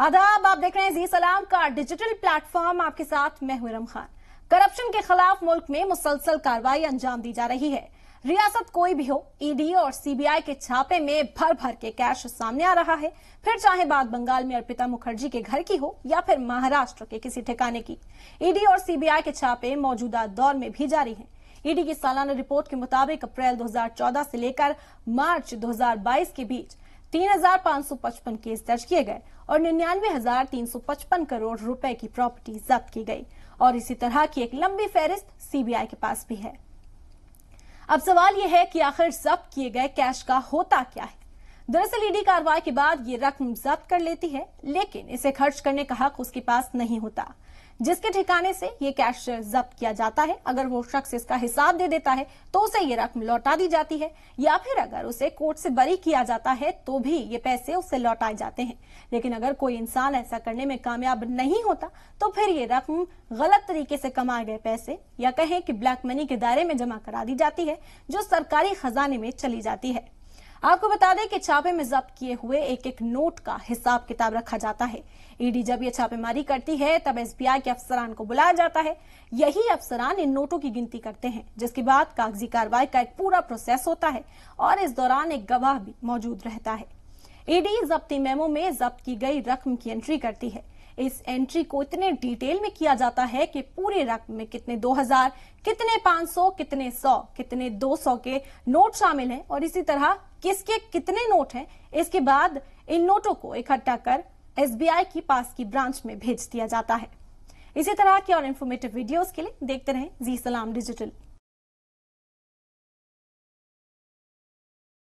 आदाब आप देख रहे हैं जी सलाम का डिजिटल प्लेटफॉर्म आपके साथ मैं हुरम खान करप्शन के खिलाफ मुल्क में मुसलसल कार्रवाई अंजाम दी जा रही है रियासत कोई भी हो ईडी e और सीबीआई के छापे में भर भर के कैश सामने आ रहा है फिर चाहे बात बंगाल में अर्पिता मुखर्जी के घर की हो या फिर महाराष्ट्र के किसी ठिकाने की ईडी e और सीबीआई के छापे मौजूदा दौर में भी जारी है ईडी e की सालाना रिपोर्ट के मुताबिक अप्रैल 2014 से लेकर मार्च 2022 के बीच तीन केस दर्ज किए गए और निन्यानवे हजार तीन सौ पचपन करोड़ रुपए की प्रॉपर्टी जब्त की गई और इसी तरह की एक लंबी फहरिस्त सीबीआई के पास भी है अब सवाल यह है कि आखिर जब्त किए गए कैश का होता क्या है दरअसल ईडी कार्रवाई के बाद ये रकम जब्त कर लेती है लेकिन इसे खर्च करने का हक उसके पास नहीं होता जिसके ठिकाने से ये कैश जब्त किया जाता है अगर वो शख्स इसका हिसाब दे देता है तो उसे ये रकम लौटा दी जाती है या फिर अगर उसे कोर्ट से बरी किया जाता है तो भी ये पैसे उससे लौटाए जाते हैं लेकिन अगर कोई इंसान ऐसा करने में कामयाब नहीं होता तो फिर ये रकम गलत तरीके से कमाए गए पैसे या कहें कि ब्लैक मनी के दायरे में जमा करा दी जाती है जो सरकारी खजाने में चली जाती है आपको बता दें कि छापे में जब्त किए हुए एक एक नोट का हिसाब किताब रखा जाता है ईडी जब यह छापेमारी करती है तब एसबीआई के अफसरान को बुलाया जाता है यही अफसरान इन नोटों की गिनती करते हैं जिसके बाद कागजी कार्रवाई का एक पूरा प्रोसेस होता है और इस दौरान एक गवाह भी मौजूद रहता है ईडी जब्ती मेमो में जब्त की गई रकम की एंट्री करती है इस एंट्री को इतने डिटेल में किया जाता है कि पूरे रकम में कितने 2000, कितने 500, कितने 100, कितने 200 के नोट शामिल हैं और इसी तरह किसके कितने नोट हैं इसके बाद इन नोटों को इकट्ठा कर एसबीआई की पास की ब्रांच में भेज दिया जाता है इसी तरह की और इन्फॉर्मेटिव वीडियोस के लिए देखते रहें जी सलाम डिजिटल